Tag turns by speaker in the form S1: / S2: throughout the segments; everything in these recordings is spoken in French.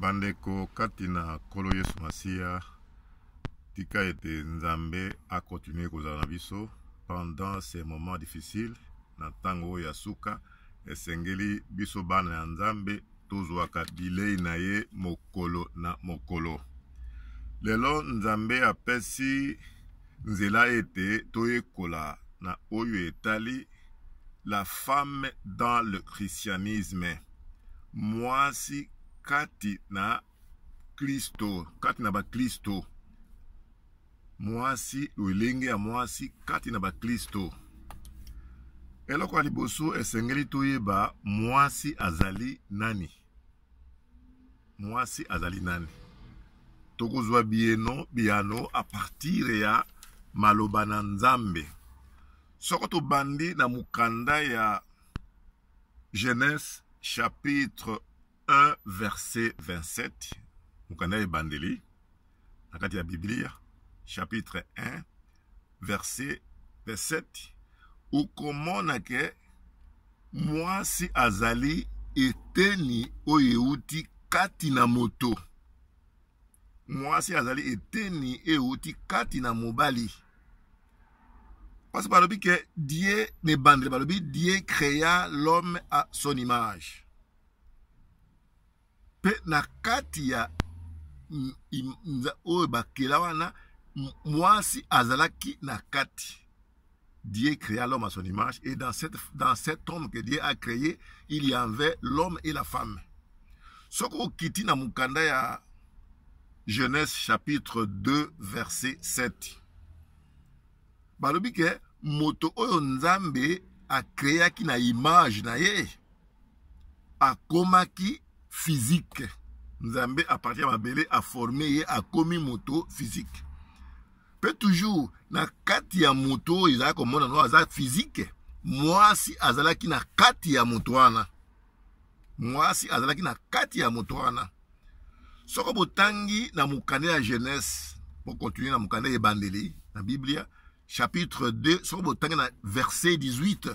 S1: bandeko kati na nkolo yesu masiya tika ete nzambe akontinue kozala na biso pendant ces moments difficiles na ntango oyo ya suka esengeli biso bana ya nzambe tozwaka bilei na ye mokolo na mokolo lelo nzambe apesi nzela ete toyekola na oyo etali la femme dans le christianisme mwasi kati na kristo kati na bakristo mwasi lolenge ya mwasi kati na bakristo eloko ya liboso esengeli toyeba mwasi azali nani mwasi azali nani tokozwa bieno biyano apartire ya maloba na nzambe soko tobandi na mokanda ya genèse chapitre verset 27 mokanda bandeli. ebandeli la à biblia chapitre 1 verset 27 okomona moi si azali ni oyo et kati katina moto moi si azali eteni euti kati na mobali parce balobi Dieu die le balobi dieu créa l'homme à son image Pe na kati ya oyo bakela wana mwasi azalaki na kati Dieu créa l'homme à son image et dans, cette, dans cet homme que Dieu a créé, il y avait l'homme et la femme. Soko okiti na mukanda ya Genèse chapitre 2 verset 7. Balobi moto oyo Nzambe akreaki na image na ye akomaki physique nzambe a formé et à commis moto physique Peut toujours na katia moto oyo a komonana oyo aza physique Moi Azala azalaki na kati ya moto wana Azala azalaki na kati ya moto wana soko botangi na la ya pour continuer na mokanda ya ebandeli la Bible chapitre 2 soko botangi na verset 18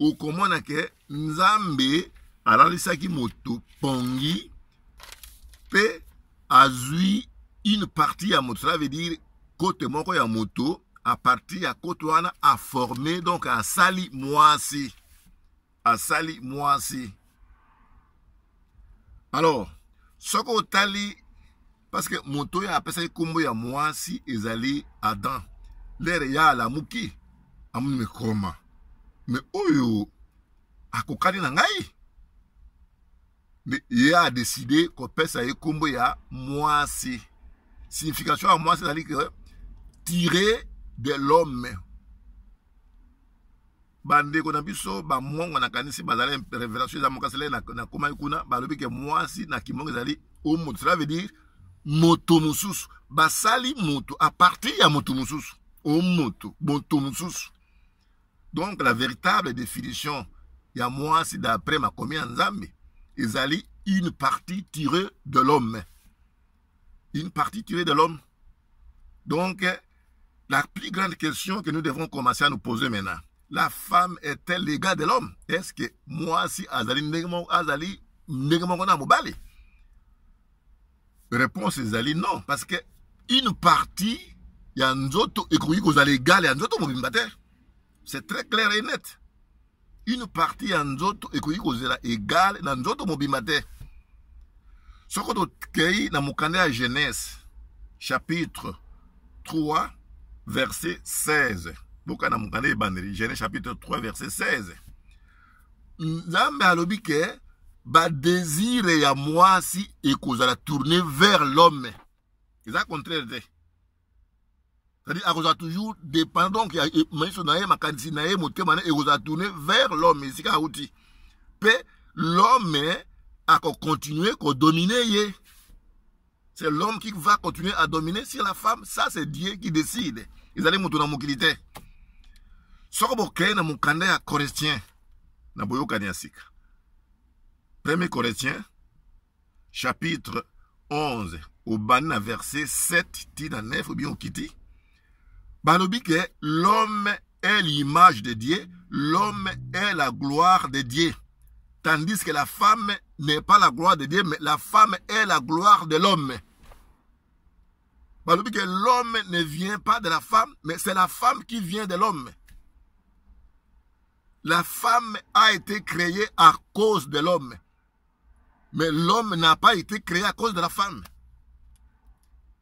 S1: okomona ke nzambe alalisaki moto pongi pe azwi une partie à moto cela veut dire kote moko ya moto a ya kote a sali donc asali mwasi asali mwasi alors soko parce que moto oyo apesaki nkombo ya mwasi ezali adam lere ya alamuki amunimekoma mais oyo akokani na ngai me ye adeside kopesa ye nkombo ya mwasi signification ya mwasi ezali que tiré de l'homme bandeko na biso bamongo nakanisi bazali révélation eza mokasi lei nakomaki kuna balobi ke mwasi na kimongo zali omoto cela veut dire moto mosusu basali moto partir ya moto mosusu omoto moto mosusu donc la véritable définition y moi, c'est d'après ma commune, ils allaient une partie tirée de l'homme une partie tirée de l'homme donc la plus grande question que nous devons commencer à nous poser maintenant la femme est-elle l'égard de l'homme est-ce que si azali azali ndenge na mobali réponse Azali, non parce que une partie ya nzoto un autre, il y nzoto un autre c'est très clair et net. Une partie en zoto ekoki kozela égale na nzoto mobimba te. Soko tokei na mukande dans Genèse chapitre 3 verset 16. Boka na mokanda ebandeli Genèse chapitre 3 verset 16. Nzambe alobi ke moi ya mwasi ekozala tourner vers l'homme. le contraire c'est-à-dire, a cause toujours dépendant, y a, mais son aïe, ma cantine motema, a tourné vers l'homme, et c'est outil. l'homme, à continuer, à dominer, c'est l'homme qui va continuer à dominer sur la femme. Ça, c'est Dieu qui décide. Ils allaient monter dans mon qualité. Sokoboké, dans mon canet à Corinthiens, dans mon canal Kanyasik. Premier Corétien, chapitre 11, au ban verset 7, tina 9, ou bien au que l'homme est l'image de Dieu, l'homme est la gloire de Dieu. Tandis que la femme n'est pas la gloire de Dieu, mais la femme est la gloire de l'homme. l'homme ne vient pas de la femme, mais c'est la femme qui vient de l'homme. La femme a été créée à cause de l'homme. Mais l'homme n'a pas été créé à cause de la femme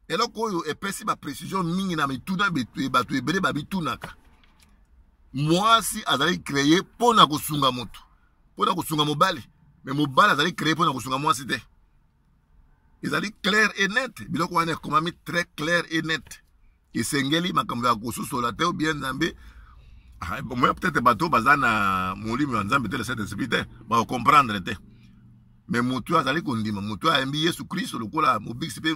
S1: eloko oyo epesi baprecision mingi na mituna que ebele babitunaka mwasi azali kreye mpo kosunga moto mpo kosunga mobali me mobali azali kreye vous kosunga mwasi te ezali clair et net biloko wana très clair et net esengeli makambo Je kososola te obien nzambe ah, moi, peut-être bato baza na molimo je nzambe te le saint esprit te te me motu azali Je motu ayembi yesu kristo lokola mobikisi mpe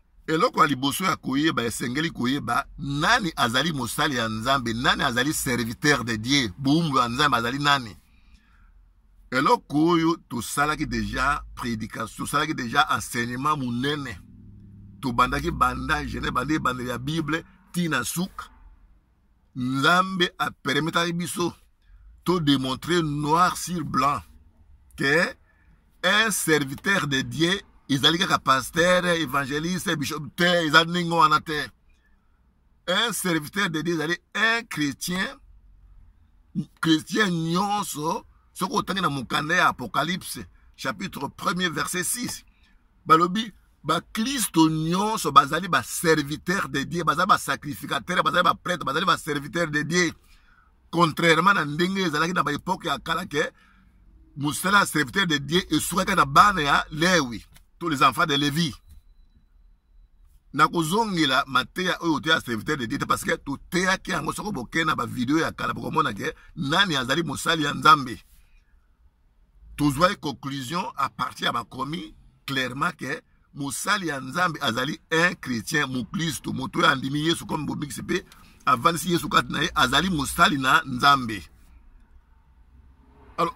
S1: eloko ya liboso ya koyeba esengeli koyeba nani azali mosali ya nzambe nani azali serviteur de dieu bowumbu ya nzambe azali nani eloko oyo tosalaki deja prédication tosalaki deja enseignement monene tobandaki banda gene banda ebandeli ya bible ntina suka nzambe apermetaki biso todemontre noir sur blanc ke un serviteur de dieu allaient a pasteur évangéliste bishop ils allaient un serviteur de dieu un chrétien chrétien nyonso qu'on dit dans mon apocalypse chapitre 1 verset 6 balobi Christ nyonso bazali serviteur de dieu bazali basacrificateur bazali baprêtre bazali serviteur de dieu contrairement na ndenge ezalaki na baepoke ya ke serviteur de dieu na bana lewi tous les enfants de Lévi. nakozongela mateya te oteya serviteur de dieu parce que un yango soki bokei na vidéo ya kala nani azali mosali ya Tous conclusion à partir ma bakomi clairement que mosali ya azali un chrétien mokristo moto oyo andimi yesu komi bomikisi sous na azali mosali na nzambi. alors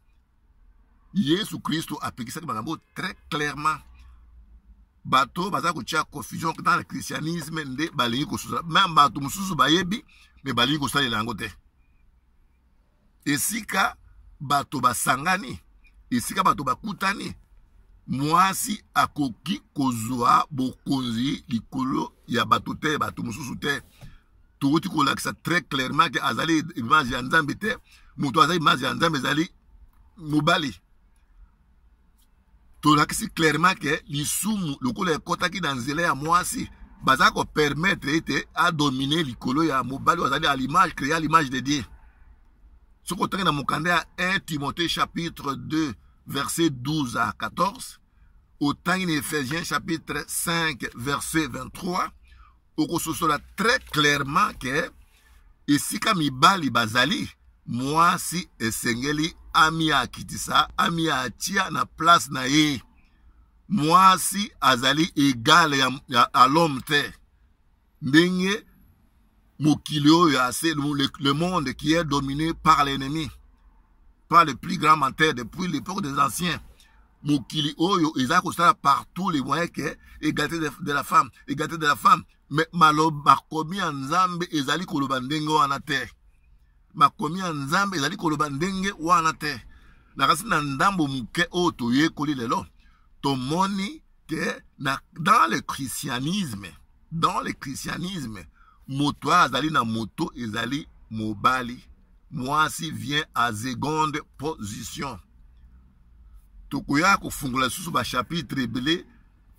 S1: Yesu Kristo apekisaki makambo très clairement bato baza kotia confusion dans le christianisme nde balingi kosusa me bato mususu bayebi me balingi kosalela yango te esika bato basangani esika bato bakutani si akoki kozoa bokonzi likolo ya bato te bato mususu te tokoti kolakisa très clairement ke azali image ya te azali image c'est clairement que les lisumu lokola dans qui nzela ya mwasi baza kopermetre ete à dominer ya mobali azali à l'image créé à l'image de dieu soki otangi na mokanda à 1 timothée chapitre 2 verset 12 à 14 autant na éphésiens chapitre 5 verset 23 au cela très clairement que, ke esika les bazali si esengeli ami kitisa amia tia na place na ye si azali egal ya, ya, ya l'homme te ndenge mokili oyo le, monde qui est dominé par l'ennemi par le plus grand menteur depuis l'époque des anciens mokili oyo eza partout les moyens que égalité de, la femme égalité de la femme mais malo bakomi en nzambe ezali koloba ndenge makomi ya nzambe ezali koloba ndenge wana te na kasi na ndambo ye oyo toyekoli lelo tomoni ke na, dans le christianisme dans le christianisme moto oyo azali na moto ezali mobali mwasi vient à seconde position tokoya kofungola lisusu chapitre ebele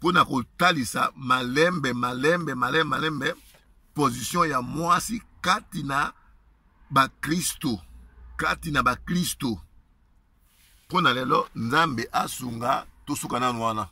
S1: mpo na kotalisa malembe malembe malembe malembe position ya mwasi kati na bakristo kati na bakristo mpo na lelo nzambe asunga tosuka nanu wana